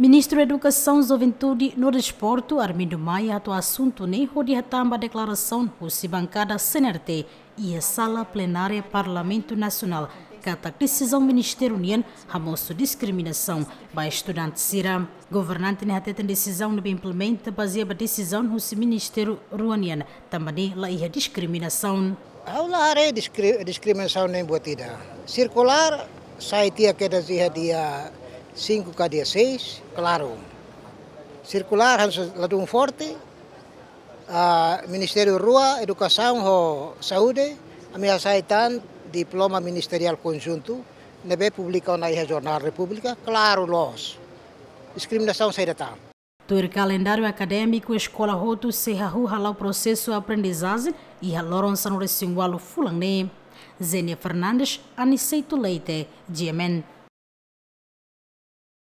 Ministro da Educação, Juventude no Desporto, Armindo Maia, atua assunto nem rodeatamba a declaração Rússia Bancada CNRT e a Sala Plenária Parlamento Nacional, cata decisão Ministério União, ramoço discriminação, Ba estudante Siram. Governante nem até tem decisão de implementa baseada decisão Rússia Ministério Ruanian, também lá ia discriminação. Aula área discriminação nem botida. Circular, sai tia que dizia dia 5K16, claro. Circular, Ladum Forte, uh, Ministério Rua, Educação, ho, Saúde, a minha saitan, Diploma Ministerial Conjunto, nebe publica na Jornal República, claro, nós. Discriminação sai da tarde. Tur calendário acadêmico escola roto se hahu o processo aprendizagem e haloron san resingualo fulangne. Zênia Fernandes, Aniceito Leite, Diemen.